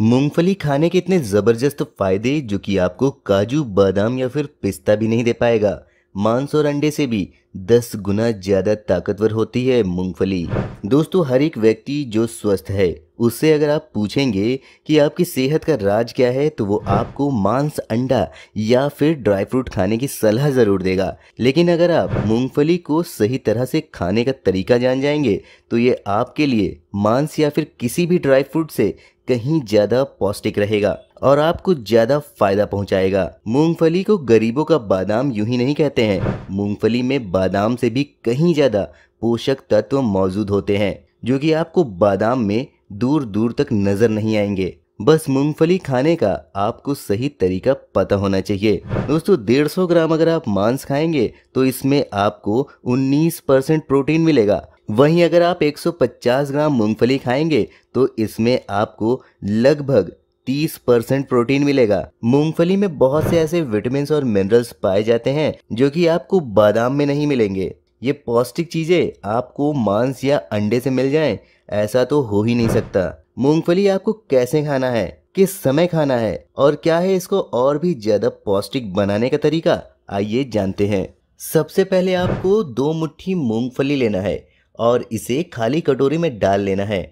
मूंगफली खाने के इतने ज़बरदस्त फायदे जो कि आपको काजू बादाम या फिर पिस्ता भी नहीं दे पाएगा मांस और अंडे से भी 10 गुना ज़्यादा ताकतवर होती है मूंगफली दोस्तों हर एक व्यक्ति जो स्वस्थ है उससे अगर आप पूछेंगे कि आपकी सेहत का राज क्या है तो वो हाँ। आपको मांस अंडा या फिर ड्राई फ्रूट खाने की सलाह ज़रूर देगा लेकिन अगर आप मूंगफली को सही तरह से खाने का तरीका जान जाएंगे तो ये आपके लिए मांस या फिर किसी भी ड्राई फ्रूट से कहीं ज़्यादा पौष्टिक रहेगा और आपको ज़्यादा फायदा पहुंचाएगा मूंगफली को गरीबों का बादाम यूं ही नहीं कहते हैं मूंगफली में बादाम से भी कहीं ज़्यादा पोषक तत्व मौजूद होते हैं जो कि आपको बादाम में दूर दूर तक नजर नहीं आएंगे बस मूंगफली खाने का आपको सही तरीका पता होना चाहिए दोस्तों 150 ग्राम अगर आप मांस खाएंगे तो इसमें आपको 19 परसेंट प्रोटीन मिलेगा वहीं अगर आप 150 ग्राम मूंगफली खाएंगे तो इसमें आपको लगभग 30 परसेंट प्रोटीन मिलेगा मूंगफली में बहुत से ऐसे विटामिन और मिनरल्स पाए जाते हैं जो की आपको बादाम में नहीं मिलेंगे ये पौष्टिक चीज़ें आपको मांस या अंडे से मिल जाएं ऐसा तो हो ही नहीं सकता मूंगफली आपको कैसे खाना है किस समय खाना है और क्या है इसको और भी ज्यादा पौष्टिक बनाने का तरीका आइए जानते हैं सबसे पहले आपको दो मुट्ठी मूंगफली लेना है और इसे खाली कटोरी में डाल लेना है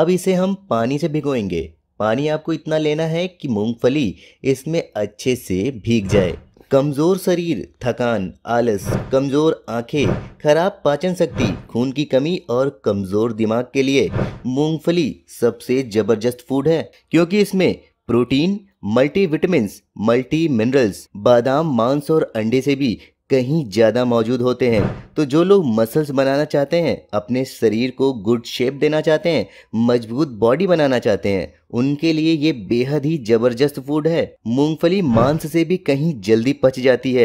अब इसे हम पानी से भिगोएंगे पानी आपको इतना लेना है कि मूंगफली इसमें अच्छे से भीग जाए कमज़ोर शरीर थकान आलस कमज़ोर आंखें खराब पाचन शक्ति खून की कमी और कमज़ोर दिमाग के लिए मूंगफली सबसे ज़बरदस्त फूड है क्योंकि इसमें protein multi vitamin multi minerals बादाम मांस और अंडे से भी कहीं ज़्यादा मौजूद होते हैं तो जो लोग मसल्स बनाना चाहते हैं अपने शरीर को गुड शेप देना चाहते हैं मजबूत बॉडी बनाना चाहते हैं उनके लिए ये बेहद ही जबरदस्त फूड है मूंगफली मांस से भी कहीं जल्दी पच जाती है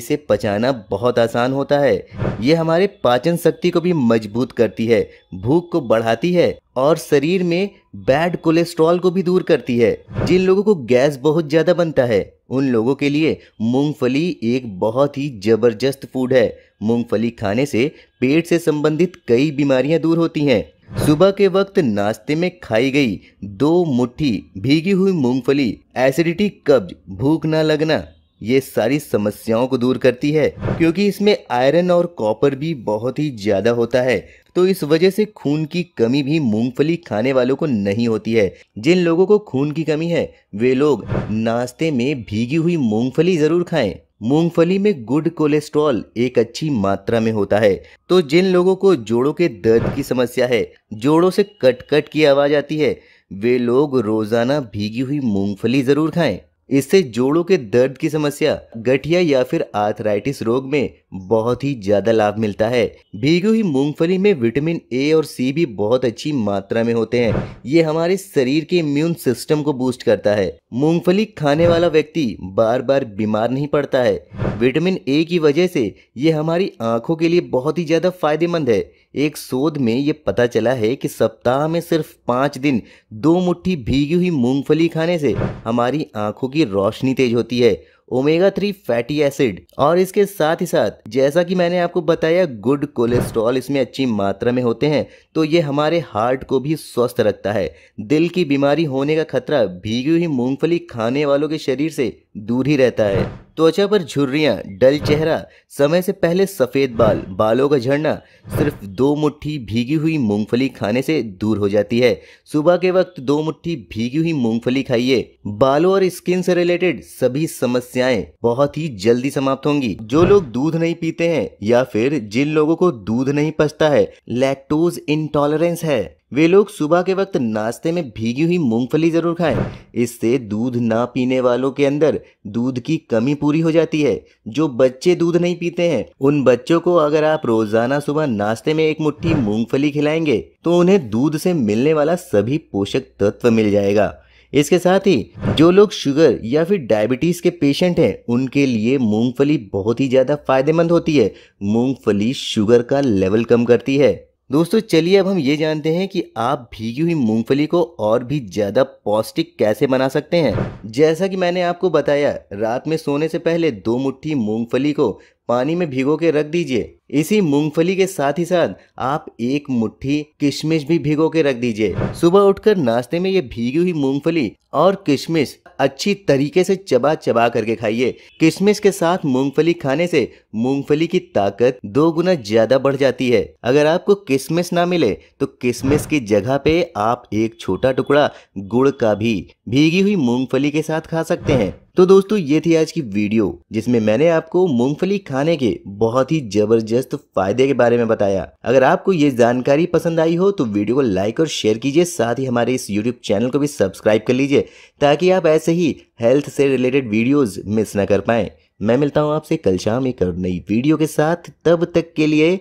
इसे पचाना बहुत आसान होता है ये हमारे पाचन शक्ति को भी मजबूत करती है भूख को बढ़ाती है और शरीर में बैड कोलेस्ट्रॉल को भी दूर करती है जिन लोगों को गैस बहुत ज़्यादा बनता है उन लोगों के लिए मूंगफली एक बहुत ही ज़बरदस्त फूड है मूंगफली खाने से पेट से संबंधित कई बीमारियां दूर होती हैं सुबह के वक्त नाश्ते में खाई गई दो मुट्ठी भीगी हुई मूंगफली एसिडिटी कब्ज भूख न लगना ये सारी समस्याओं को दूर करती है क्योंकि इसमें आयरन और कॉपर भी बहुत ही ज़्यादा होता है तो इस वजह से खून की कमी भी मूंगफली खाने वालों को नहीं होती है जिन लोगों को खून की कमी है वे लोग नाश्ते में भीगी हुई मूंगफली ज़रूर खाएं मूंगफली में गुड कोलेस्ट्रॉल एक अच्छी मात्रा में होता है तो जिन लोगों को जोड़ों के दर्द की समस्या है जोड़ों से कट कट की आवाज आती है वे लोग रोजाना भीगी हुई मूंगफली जरूर खाएं इससे जोड़ों के दर्द की समस्या गठिया या फिर आर्थराइटिस रोग में बहुत ही ज़्यादा लाभ मिलता है भीगी हुई मूंगफली में विटामिन ए और सी भी बहुत अच्छी मात्रा में होते हैं ये हमारे शरीर के इम्यून सिस्टम को बूस्ट करता है मूंगफली खाने वाला व्यक्ति बार बार बीमार नहीं पड़ता है विटामिन ए की वजह से ये हमारी आंखों के लिए बहुत ही ज़्यादा फायदेमंद है एक शोध में ये पता चला है कि सप्ताह में सिर्फ पाँच दिन दो मुट्ठी भीगी हुई मूंगफली खाने से हमारी आंखों की रोशनी तेज होती है ओमेगा थ्री फैटी एसिड और इसके साथ ही साथ जैसा कि मैंने आपको बताया गुड कोलेस्ट्रॉल इसमें अच्छी मात्रा में होते हैं तो ये हमारे हार्ट को भी स्वस्थ रखता है दिल की बीमारी होने का खतरा भीगी हुई मूंगफली खाने वालों के शरीर से दूर ही रहता है त्वचा पर झुर्रियाँ डल चेहरा समय से पहले सफ़ेद बाल बालों का झड़ना सिर्फ दो मुट्ठी भीगी हुई मूंगफली खाने से दूर हो जाती है सुबह के वक्त दो मुट्ठी भीगी हुई मूंगफली खाइए बालों और स्किन से रिलेटेड सभी समस्याएं बहुत ही जल्दी समाप्त होंगी जो लोग दूध नहीं पीते हैं या फिर जिन लोगों को दूध नहीं पचता है लैक्टोज इंटॉलरेंस है वे लोग सुबह के वक्त नाश्ते में भीगी हुई मूंगफली जरूर खाएं इससे दूध ना पीने वालों के अंदर दूध की कमी पूरी हो जाती है जो बच्चे दूध नहीं पीते हैं उन बच्चों को अगर आप रोजाना सुबह नाश्ते में एक मुट्ठी मूंगफली खिलाएंगे तो उन्हें दूध से मिलने वाला सभी पोषक तत्व मिल जाएगा इसके साथ ही जो लोग शुगर या फिर डायबिटीज़ के पेशेंट हैं उनके लिए मूंगफली बहुत ही ज़्यादा फायदेमंद होती है मूंगफली शुगर का लेवल कम करती है दोस्तों चलिए अब हम ये जानते हैं कि आप भीगी हुई मूंगफली को और भी ज़्यादा पौष्टिक कैसे बना सकते हैं जैसा कि मैंने आपको बताया रात में सोने से पहले दो मुट्ठी मूंगफली को पानी में भिगो के रख दीजिए इसी मूंगफली के साथ ही साथ आप एक मुट्ठी किशमिश भी भिगो के रख दीजिए सुबह उठकर नाश्ते में ये भीगी हुई मूंगफली और किशमिश अच्छी तरीके से चबा चबा करके खाइए किशमिश के साथ मूंगफली खाने से मूंगफली की ताकत दो गुना ज्यादा बढ़ जाती है अगर आपको किशमिश ना मिले तो किशमिश की जगह पे आप एक छोटा टुकड़ा गुड़ का भी भीगी हुई मूंगफली के साथ खा सकते हैं तो दोस्तों ये थी आज की वीडियो जिसमें मैंने आपको मूंगफली खाने के बहुत ही जबरदस्त दिलचस्प फायदे के बारे में बताया अगर आपको ये जानकारी पसंद आई हो तो वीडियो को लाइक और शेयर कीजिए साथ ही हमारे इस यूट्यूब चैनल को भी सब्सक्राइब कर लीजिए ताकि आप ऐसे ही हेल्थ से रिलेटेड वीडियोज मिस ना कर पाए मैं मिलता हूँ आपसे कल शाम एक नई वीडियो के साथ तब तक के लिए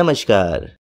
नमस्कार